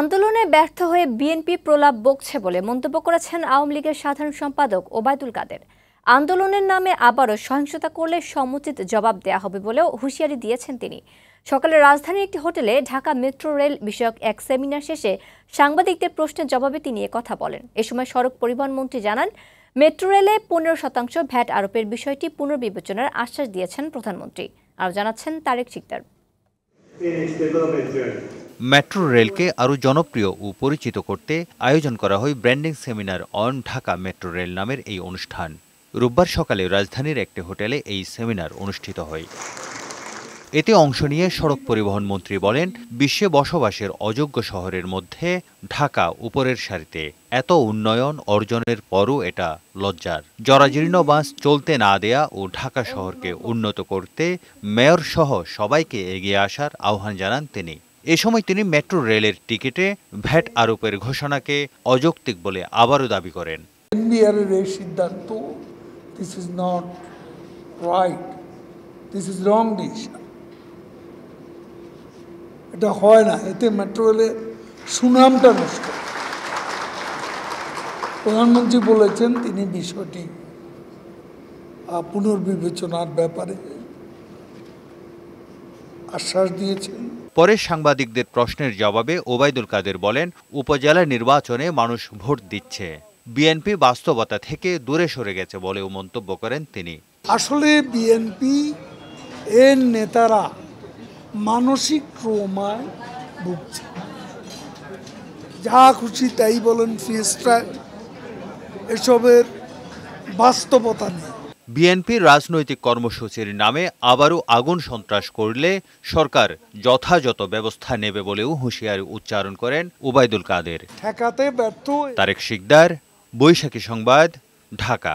আন্দোলনে ব্যর্থ হয়ে বিএনপি প্রলাপ বকছে বলে মন্তব্য করেছেন আওয়ামী লীগের সাধারণ সম্পাদক ওবায়দুল কাদের আন্দোলনের নামে আবারও সহিংসতা করলে সমুচিত জবাব দেয়া হবে বলেও হুঁশিয়ারি দিয়েছেন তিনি সকালে রাজধানীর একটি হোটেলে ঢাকা মেট্রো রেল বিষয়ক এক সেমিনার শেষে সাংবাদিকদের প্রশ্নের জবাবে তিনি কথা বলেন এ সময় সড়ক পরিবহন মন্ত্রী জানান মেট্রো রেলে পনেরো শতাংশ ভ্যাট আরোপের বিষয়টি পুনর্বিবেচনার আশ্বাস দিয়েছেন প্রধানমন্ত্রী আর জানাচ্ছেন তারেক সিকদার মেট্রো রেলকে আরও জনপ্রিয় ও পরিচিত করতে আয়োজন করা হয় branding seminar on Dhaka metro rail নামের এই অনুষ্ঠান রোববার সকালে রাজধানীর একটি হোটেলে এই সেমিনার অনুষ্ঠিত হয় এতে অংশ নিয়ে সড়ক পরিবহন মন্ত্রী বলেন বিশ্বে বসবাসের অযোগ্য শহরের মধ্যে ঢাকা উপরের সারিতে এত উন্নয়ন অর্জনের পরও এটা লজ্জার জরাজীর্ণ বাস চলতে না দেয়া ও ঢাকা শহরকে উন্নত করতে মেয়র সহ সবাইকে এগিয়ে আসার আহ্বান জানান তিনি এ সময় তিনি মেট্রো রেলের টিকিটে ভ্যাট আরোপের ঘোষণাকে অযৌক্তিক বলে আবারও দাবি করেন এনবিআরের এই সিদ্ধান্ত this is not right this is wrong decision এটা হয় না এতে মেট্রো রেলের সুনামটা নষ্ট প্রধানমন্ত্রী বলেছেন তিনি বিষয়টি পুনর্বিবেচনার ব্যাপারে আশ্বাস দিয়েছেন পরে সাংবাদিকদের প্রশ্নের জবাবে ওবায়দুল কাদের বলেন উপজেলা নির্বাচনে মানুষ ভোট দিচ্ছে বিএনপি বাস্তবতা থেকে দূরে সরে গেছে বলেও মন্তব্য করেন তিনি আসলে বিএনপি এর নেতারা মানসিক ক্রমায় ভুগছে যা খুশি তাই বলেন ফিস্টায় এসবের বাস্তবতা নেই বিএনপির রাজনৈতিক কর্মসূচির নামে আবারও আগুন সন্ত্রাস করলে সরকার যথাযথ ব্যবস্থা নেবে বলেও হুঁশিয়ারি উচ্চারণ করেন উবায়দুল কাদের তারেক শিকদার বৈশাখী সংবাদ ঢাকা